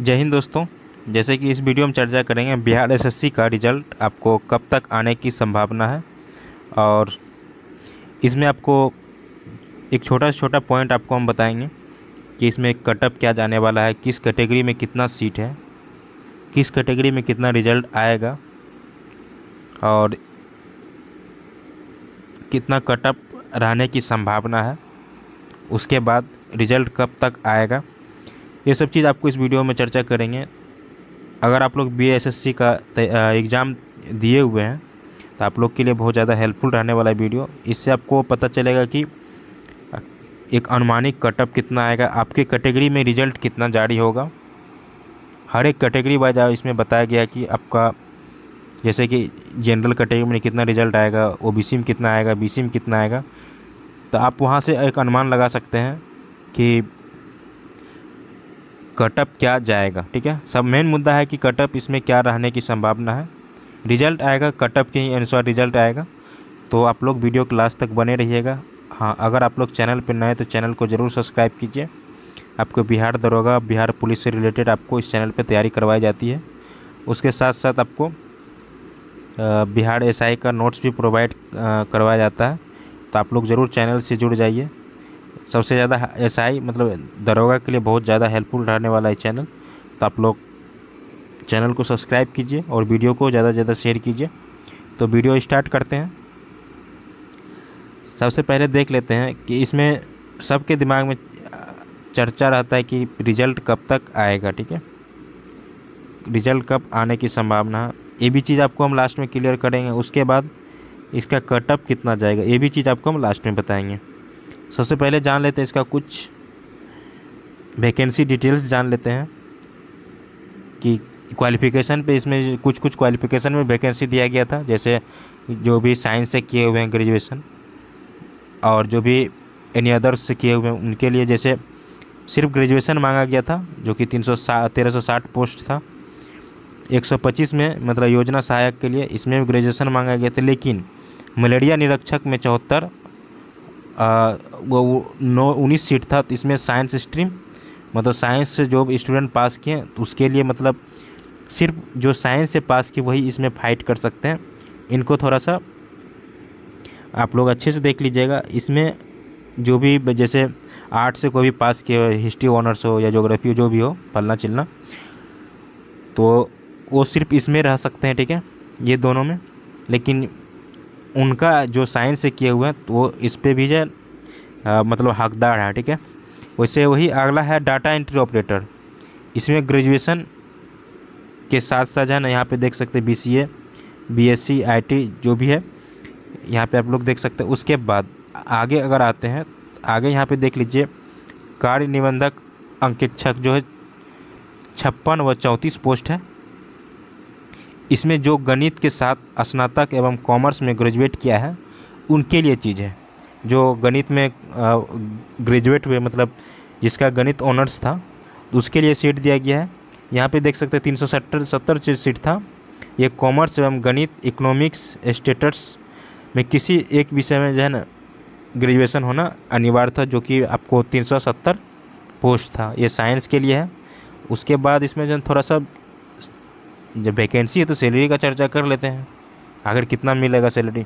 जय हिंद दोस्तों जैसे कि इस वीडियो में चर्चा करेंगे बिहार एसएससी का रिजल्ट आपको कब तक आने की संभावना है और इसमें आपको एक छोटा सा छोटा पॉइंट आपको हम बताएंगे कि इसमें कटअप क्या जाने वाला है किस कैटेगरी में कितना सीट है किस कैटेगरी में कितना रिजल्ट आएगा और कितना कटअप रहने की संभावना है उसके बाद रिजल्ट कब तक आएगा ये सब चीज़ आपको इस वीडियो में चर्चा करेंगे अगर आप लोग बी का एग्ज़ाम दिए हुए हैं तो आप लोग के लिए बहुत ज़्यादा हेल्पफुल रहने वाला है वीडियो इससे आपको पता चलेगा कि एक अनुमानिक कटअप कितना आएगा आपके कैटेगरी में रिजल्ट कितना जारी होगा हर एक कैटेगरी वाइज इसमें बताया गया कि आपका जैसे कि जनरल कैटेगरी में कितना रिजल्ट आएगा ओ में कितना आएगा बी में कितना आएगा तो आप वहाँ से एक अनुमान लगा सकते हैं कि कटअप क्या जाएगा ठीक है सब मेन मुद्दा है कि कटअप इसमें क्या रहने की संभावना है रिजल्ट आएगा कटअप के ही अनुसार रिजल्ट आएगा तो आप लोग वीडियो क्लास तक बने रहिएगा हाँ अगर आप लोग चैनल पर नए तो चैनल को ज़रूर सब्सक्राइब कीजिए आपको बिहार दरोगा बिहार पुलिस से रिलेटेड आपको इस चैनल पर तैयारी करवाई जाती है उसके साथ साथ आपको बिहार एसआई का नोट्स भी प्रोवाइड करवाया जाता है तो आप लोग ज़रूर चैनल से जुड़ जाइए सबसे ज़्यादा एस आई मतलब दरोगा के लिए बहुत ज़्यादा हेल्पफुल रहने वाला है चैनल तो आप लोग चैनल को सब्सक्राइब कीजिए और वीडियो को ज़्यादा से ज़्यादा शेयर कीजिए तो वीडियो स्टार्ट करते हैं सबसे पहले देख लेते हैं कि इसमें सबके दिमाग में चर्चा रहता है कि रिज़ल्ट कब तक आएगा ठीक है रिज़ल्ट कब आने की संभावना है ये भी चीज़ आपको हम लास्ट में क्लियर करेंगे उसके बाद इसका कटअप कितना जाएगा ये भी चीज़ आपको हम लास्ट में बताएंगे सबसे पहले जान लेते हैं इसका कुछ वैकेंसी डिटेल्स जान लेते हैं कि क्वालिफ़िकेशन पे इसमें कुछ कुछ क्वालिफ़िकेशन में वैकेंसी दिया गया था जैसे जो भी साइंस से किए हुए हैं ग्रेजुएशन और जो भी एनी अदर्स से किए हुए हैं उनके लिए जैसे सिर्फ ग्रेजुएशन मांगा गया था जो कि तीन सौ पोस्ट था 125 में मतलब योजना सहायक के लिए इसमें भी ग्रेजुएशन मांगा गया था लेकिन मलेरिया निरीक्षक में चौहत्तर वो नौ उन्नीस सीट था तो इसमें साइंस स्ट्रीम मतलब साइंस से जो स्टूडेंट पास किए तो उसके लिए मतलब सिर्फ जो साइंस से पास किए वही इसमें फाइट कर सकते हैं इनको थोड़ा सा आप लोग अच्छे से देख लीजिएगा इसमें जो भी जैसे आर्ट से कोई भी पास किए हिस्ट्री ऑनर्स हो या जोग्राफी हो जो भी हो फलना चिलना तो वो सिर्फ इसमें रह सकते हैं ठीक है ये दोनों में लेकिन उनका जो साइंस से किए हुए हैं तो वो इस पर भी जो मतलब हकदार है ठीक है वैसे वही अगला है डाटा एंट्री ऑपरेटर इसमें ग्रेजुएशन के साथ साथ जो है ना यहाँ पे देख सकते हैं B C A B S C I T जो भी है यहाँ पे आप लोग देख सकते हैं उसके बाद आगे अगर आते हैं आगे यहाँ पे देख लीजिए कार्य निबंधक अंकित छक जो है छप्पन व चौंतीस पोस्ट है इसमें जो गणित के साथ स्नातक एवं कॉमर्स में ग्रेजुएट किया है उनके लिए चीज़ है जो गणित में ग्रेजुएट हुए मतलब जिसका गणित ऑनर्स था उसके लिए सीट दिया गया है यहाँ पे देख सकते हैं तीन सौ सत्तर सत्तर सीट था ये कॉमर्स एवं गणित इकोनॉमिक्स स्टेटस में किसी एक विषय में जो है ना ग्रेजुएशन होना अनिवार्य था जो कि आपको तीन सौ सत्तर पोस्ट था ये साइंस के लिए है उसके बाद इसमें जो थोड़ा सा जब वैकेंसी है तो सैलरी का चर्चा कर लेते हैं आखिर कितना मिलेगा सैलरी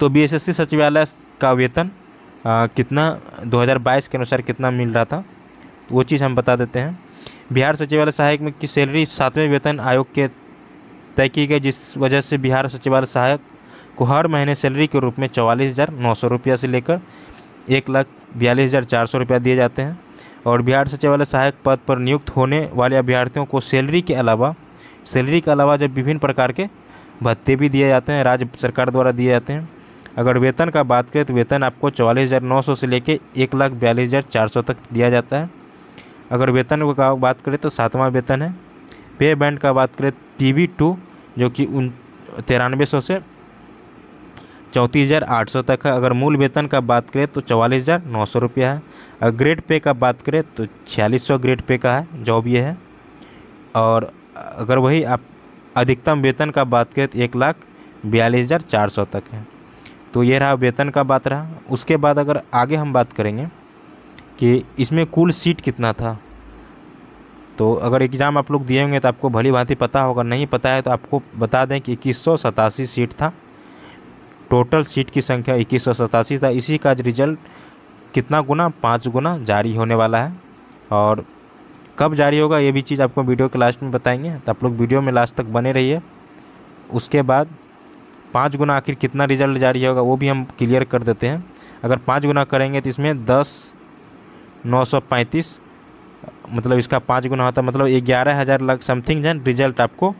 तो बीएसएससी सचिवालय का वेतन आ, कितना 2022 के अनुसार कितना मिल रहा था तो वो चीज़ हम बता देते हैं बिहार सचिवालय सहायक में की सैलरी सातवें वेतन आयोग के तय की गई जिस वजह से बिहार सचिवालय सहायक को हर महीने सैलरी के रूप में चौवालीस हज़ार नौ सौ से लेकर एक लाख बयालीस हज़ार चार सौ रुपया दिए जाते हैं और बिहार सचिवालय सहायक पद पर नियुक्त होने वाले अभ्यर्थियों को सैलरी के अलावा सैलरी के अलावा जब विभिन्न प्रकार के भत्ते भी दिए जाते हैं राज्य सरकार द्वारा दिए जाते हैं अगर वेतन का बात करें तो वेतन आपको चौवालीस हज़ार नौ सौ से लेकर एक लाख बयालीस हज़ार चार सौ तक दिया जाता है अगर वेतन का बात करें तो सातवां वेतन है पे बैंड का बात करें पी टू जो कि उन तिरानवे सौ से चौंतीस हज़ार आठ सौ तक है अगर मूल वेतन का बात करें तो चवालीस हज़ार नौ सौ रुपया है अगर ग्रेड पे का बात करें तो छियालीस सौ ग्रेड पे का है जॉब ये है और अगर वही आप अधिकतम वेतन का बात करें तो एक लाख बयालीस हज़ार चार सौ तक है तो ये रहा वेतन का बात रहा उसके बाद अगर आगे हम बात करेंगे कि इसमें कुल सीट कितना था तो अगर एग्ज़ाम आप लोग दिए होंगे तो आपको भली भांति पता होगा नहीं पता है तो आपको बता दें कि इक्कीस सीट था टोटल सीट की संख्या इक्कीस सौ सतासी था इसी का रिजल्ट कितना गुना पाँच गुना जारी होने वाला है और कब जारी होगा ये भी चीज़ आपको वीडियो के लास्ट में बताएंगे तो आप लोग वीडियो में लास्ट तक बने रहिए उसके बाद पाँच गुना आखिर कितना रिजल्ट जारी होगा वो भी हम क्लियर कर देते हैं अगर पाँच गुना करेंगे तो इसमें दस नौ सौ पैंतीस मतलब इसका पाँच गुना होता है मतलब ग्यारह हज़ार लाख समथिंग जन रिजल्ट आपको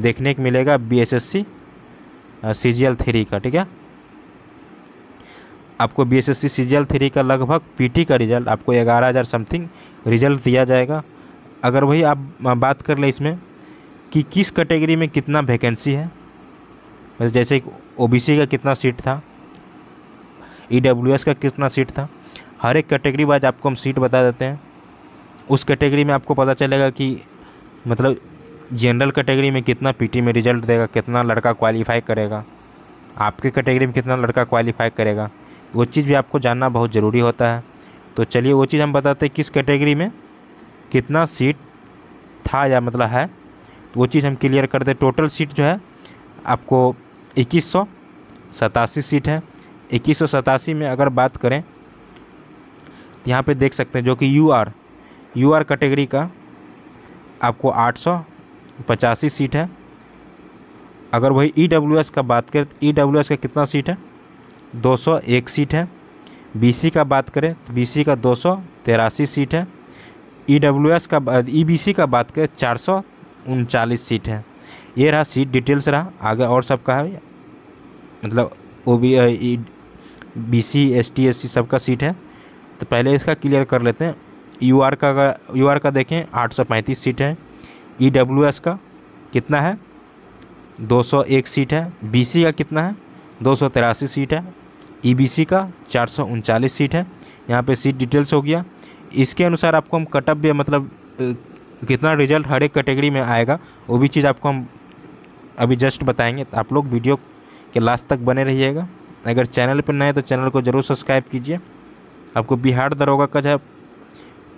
देखने को मिलेगा B S S C C G three का ठीक है आपको B S S C C G three का लगभग पी टी का रिजल्ट आपको ग्यारह हज़ार समथिंग रिजल्ट दिया जाएगा अगर वही आप बात कर ले इसमें कि किस कैटेगरी में कितना वैकेंसी है मतलब जैसे ओ बी सी का कितना सीट था ई डब्ल्यू एस का कितना सीट था हर एक कैटेगरी वाइज आपको हम सीट बता देते हैं उस कैटेगरी में आपको पता चलेगा कि मतलब जनरल कैटेगरी में कितना पीटी में रिजल्ट देगा कितना लड़का क्वालिफाई करेगा आपके कैटेगरी में कितना लड़का क्वालिफाई करेगा वो चीज़ भी आपको जानना बहुत ज़रूरी होता है तो चलिए वो चीज़ हम बताते हैं किस कैटेगरी में कितना सीट था या मतलब है तो वो चीज़ हम क्लियर कर दें टोटल सीट जो है आपको इक्कीस सौ सतासी सीट है इक्कीस सौ सतासी में अगर बात करें तो यहाँ पर देख सकते हैं जो कि U R U R category का आपको आठ सौ पचासी सीट है अगर वही ई e का बात करें तो ई e का कितना सीट है 201 सीट है बी का बात करें तो बी का दो सीट है ई e का ई का बात करें चार सीट है ये रहा सीट डिटेल्स रहा आगे और सबका है मतलब O B B C S T S C सबका सीट है तो पहले इसका क्लियर कर लेते हैं यू आर का यू आर का देखें 835 सीट है ई का कितना है 201 सीट है बी का कितना है दो सीट है ई e का चार सीट है यहाँ पे सीट डिटेल्स हो गया इसके अनुसार आपको हम कटअप भी मतलब कितना रिजल्ट हर एक कैटेगरी में आएगा वो भी चीज़ आपको हम अभी जस्ट बताएंगे तो आप लोग वीडियो के लास्ट तक बने रहिएगा अगर चैनल पर नए तो चैनल को ज़रूर सब्सक्राइब कीजिए आपको बिहार दरोगा का जो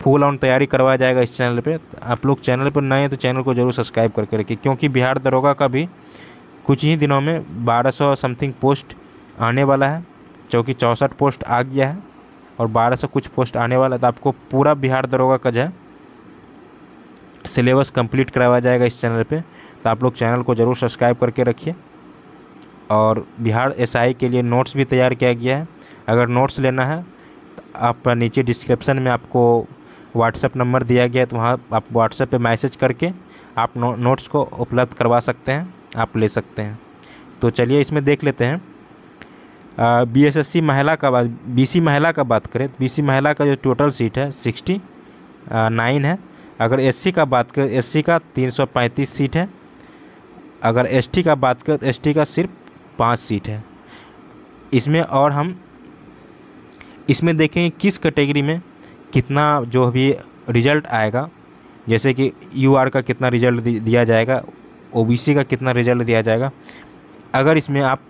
फुल ऑन तैयारी करवाया जाएगा इस चैनल पे आप लोग चैनल पर नए हैं तो चैनल को जरूर सब्सक्राइब करके रखिए क्योंकि बिहार दरोगा का भी कुछ ही दिनों में 1200 समथिंग पोस्ट आने वाला है जो चौंसठ पोस्ट आ गया है और 1200 कुछ पोस्ट आने वाला है तो आपको पूरा बिहार दरोगा का जो है सिलेबस कम्प्लीट करवाया जाएगा इस चैनल पर तो आप लोग चैनल को ज़रूर सब्सक्राइब करके रखिए और बिहार एस के लिए नोट्स भी तैयार किया गया है अगर नोट्स लेना है तो आप नीचे डिस्क्रिप्शन में आपको व्हाट्सएप नंबर दिया गया है तो वहाँ आप व्हाट्सएप पे मैसेज करके आप नो, नोट्स को उपलब्ध करवा सकते हैं आप ले सकते हैं तो चलिए इसमें देख लेते हैं बी एस एस सी महिला का बात बी सी महिला का बात करें बी तो सी महिला का जो टोटल सीट है सिक्सटी नाइन है अगर एस सी का बात करें एस सी का तीन सौ पैंतीस सीट है अगर एस टी का बात करें तो एस टी का सिर्फ पाँच सीट है इसमें और हम इसमें देखेंगे किस कैटेगरी में कितना जो भी रिजल्ट आएगा जैसे कि यू आर का कितना रिजल्ट दिया जाएगा ओ बी सी का कितना रिजल्ट दिया जाएगा अगर इसमें आप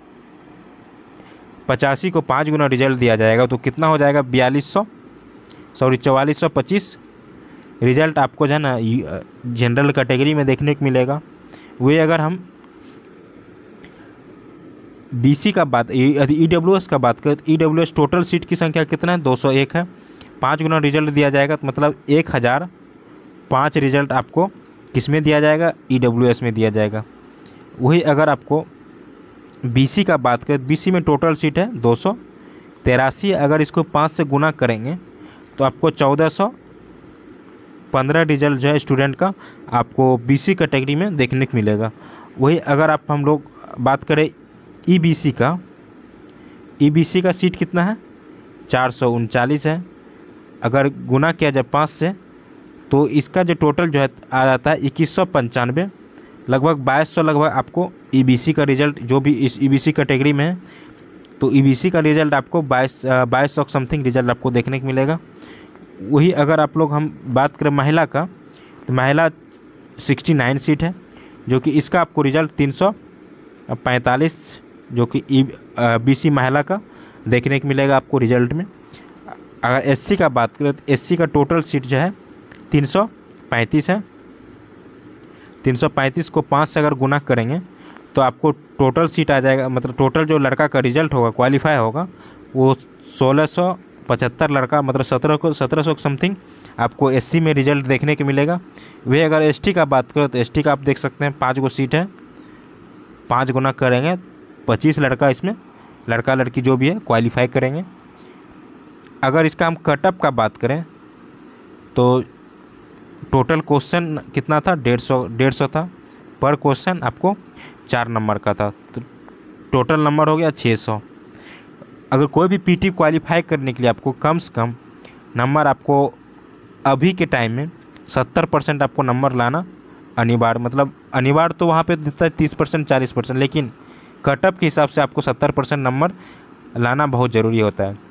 पचासी को पाँच गुना रिजल्ट दिया जाएगा तो कितना हो जाएगा बयालीस सौ सॉरी चवालीस सौ पच्चीस रिजल्ट आपको जो है ना जनरल कैटेगरी में देखने को मिलेगा वे अगर हम बीसी का बात ई डब्ल्यू एस का बात करें E W S total seat की संख्या कितना है दो सौ एक है पाँच गुना रिजल्ट दिया जाएगा तो मतलब एक हज़ार पाँच रिजल्ट आपको किस में दिया जाएगा ई e में दिया जाएगा वही अगर आपको बी का बात करें बी तो में टोटल सीट है दो सौ तेरासी अगर इसको पाँच से गुना करेंगे तो आपको चौदह सौ पंद्रह रिजल्ट जो है स्टूडेंट का आपको बीसी कैटेगरी में देखने को मिलेगा वही अगर आप हम लोग बात करें ईबीसी e का ईबीसी e का सीट कितना है चार सौ उनचालीस है अगर गुना किया जाए पाँच से तो इसका जो टोटल जो है आ जाता है इक्कीस सौ पंचानवे लगभग बाईस सौ लगभग आपको ईबीसी e का रिजल्ट जो भी इस ईबीसी e कैटेगरी में है तो ईबीसी e का रिजल्ट आपको बाईस बाईस सौ समथिंग रिजल्ट आपको देखने को मिलेगा वही अगर आप लोग हम बात करें महिला का तो महिला सिक्सटी नाइन सीट है जो कि इसका आपको रिजल्ट तीन सौ पैंतालीस जो कि ई बी सी महिला का देखने को मिलेगा आपको रिजल्ट में अगर एससी का बात करें तो एस का टोटल सीट जो है तीन सौ पैंतीस है तीन सौ पैंतीस को पाँच से अगर गुना करेंगे तो आपको टोटल सीट आ जाएगा मतलब टोटल जो लड़का का रिजल्ट होगा क्वालिफाई होगा वो सोलह सौ पचहत्तर लड़का मतलब सत्रह को सत्रह सौ समथिंग आपको एससी में रिजल्ट देखने को मिलेगा वही अगर एसटी का बात करो तो एसटी का आप देख सकते हैं पाँच गो सीट है पाँच गुना करेंगे पच्चीस लड़का इसमें लड़का लड़की जो भी है क्वालिफाई करेंगे अगर इसका हम कटअप का बात करें तो टोटल क्वेश्चन कितना था डेढ़ सौ डेढ़ सौ था पर क्वेश्चन आपको चार नंबर का था तो टोटल नंबर हो गया छः सौ अगर कोई भी पीटी क्वालिफाई करने के लिए आपको कम से कम नंबर आपको अभी के टाइम में सत्तर परसेंट आपको नंबर लाना अनिवार्य मतलब अनिवार्य तो वहाँ पे देता है तीस परसेंट चालीस परसेंट लेकिन कटअप के हिसाब से आपको सत्तर परसेंट नंबर लाना बहुत ज़रूरी होता है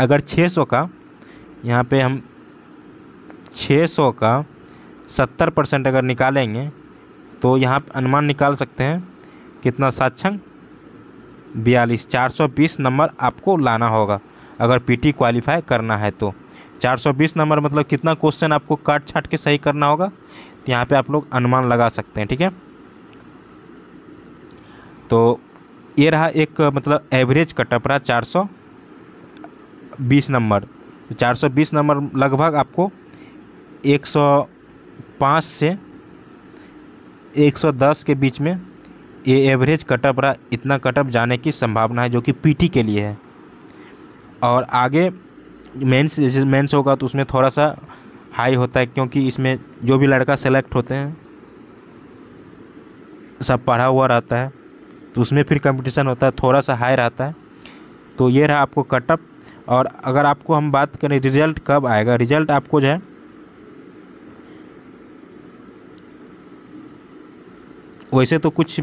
अगर 600 का यहाँ पे हम 600 का 70 परसेंट अगर निकालेंगे तो यहाँ अनुमान निकाल सकते हैं कितना सात बयालीस चार सौ बीस नंबर आपको लाना होगा अगर पीटी क्वालिफाई करना है तो चार सौ बीस नंबर मतलब कितना क्वेश्चन आपको काट छाट के सही करना होगा तो यहाँ पे आप लोग अनुमान लगा सकते हैं ठीक है तो ये रहा एक मतलब एवरेज कटअप रहा चार सौ बीस नंबर तो चार सौ बीस नंबर लगभग आपको एक सौ पाँच से एक सौ दस के बीच में ये एवरेज कटअप रहा इतना कटअप जाने की संभावना है जो कि पीटी के लिए है और आगे मेंस जैसे मेंस होगा तो उसमें थोड़ा सा हाई होता है क्योंकि इसमें जो भी लड़का सेलेक्ट होते हैं सब पढ़ा हुआ रहता है तो उसमें फिर कंपटीशन होता है थोड़ा सा हाई रहता है तो ये रहा आपको कटअप और अगर आपको हम बात करें रिजल्ट कब आएगा रिजल्ट आपको जो है वैसे तो कुछ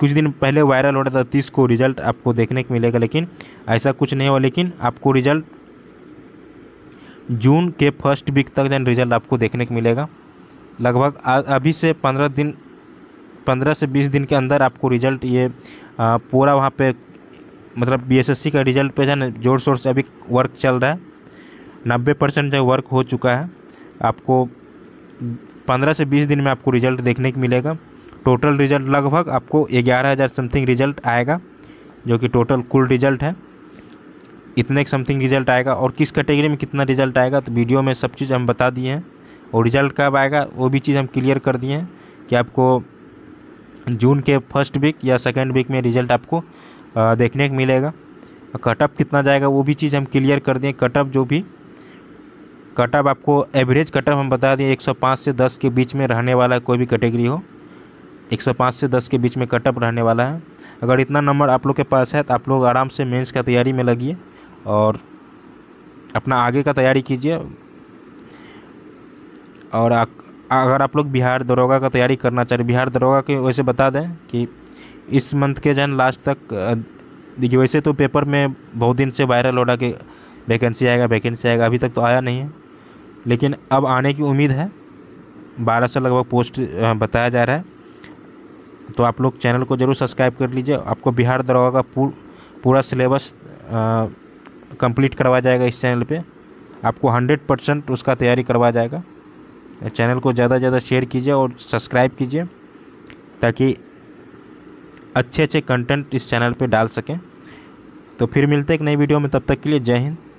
कुछ दिन पहले वायरल हो रहा था तीस को रिजल्ट आपको देखने को मिलेगा लेकिन ऐसा कुछ नहीं हुआ लेकिन आपको रिजल्ट जून के फर्स्ट वीक तक जो रिजल्ट आपको देखने को मिलेगा लगभग अभी से पंद्रह दिन पंद्रह से बीस दिन के अंदर आपको रिजल्ट ये पूरा वहाँ पे मतलब बीएसएससी का रिजल्ट पे जो है जोर शोर से अभी वर्क चल रहा है नब्बे परसेंट जो वर्क हो चुका है आपको पंद्रह से बीस दिन में आपको रिजल्ट देखने को मिलेगा टोटल रिजल्ट लगभग आपको ग्यारह हज़ार समथिंग रिजल्ट आएगा जो कि टोटल कुल रिजल्ट है इतने समथिंग रिजल्ट आएगा और किस कैटेगरी में कितना रिजल्ट आएगा तो वीडियो में सब चीज़ हम बता दिए हैं और रिजल्ट कब आएगा वो भी चीज़ हम क्लियर कर दिए हैं कि आपको जून के फर्स्ट वीक या सेकेंड वीक में रिजल्ट आपको देखने को मिलेगा कटअप कितना जाएगा वो भी चीज़ हम क्लियर कर दें कटअप जो भी कटअप आपको एवरेज कटअप हम बता दें 105 से 10 के बीच में रहने वाला कोई भी कैटेगरी हो 105 से 10 के बीच में कटअप रहने वाला है अगर इतना नंबर आप लोग के पास है तो आप लोग आराम से मेंस का तैयारी में लगिए और अपना आगे का तैयारी कीजिए और अगर आप लोग बिहार दरोगा का तैयारी करना चाह रहे बिहार दरोगा के वैसे बता दें कि इस मंथ के जन लास्ट तक देखिए वैसे तो पेपर में बहुत दिन से वायरल हो रहा कि वैकेंसी आएगा वैकेंसी आएगा अभी तक तो आया नहीं है लेकिन अब आने की उम्मीद है बारह सौ लगभग पोस्ट बताया जा रहा है तो आप लोग चैनल को ज़रूर सब्सक्राइब कर लीजिए आपको बिहार दरोगा का पूर, पूरा सिलेबस कंप्लीट करवाया जाएगा इस चैनल पे आपको हंड्रेड परसेंट उसका तैयारी करवाया जाएगा चैनल को ज़्यादा से ज़्यादा शेयर कीजिए और सब्सक्राइब कीजिए ताकि अच्छे अच्छे कंटेंट इस चैनल पे डाल सकें तो फिर मिलते हैं एक नई वीडियो में तब तक के लिए जय हिंद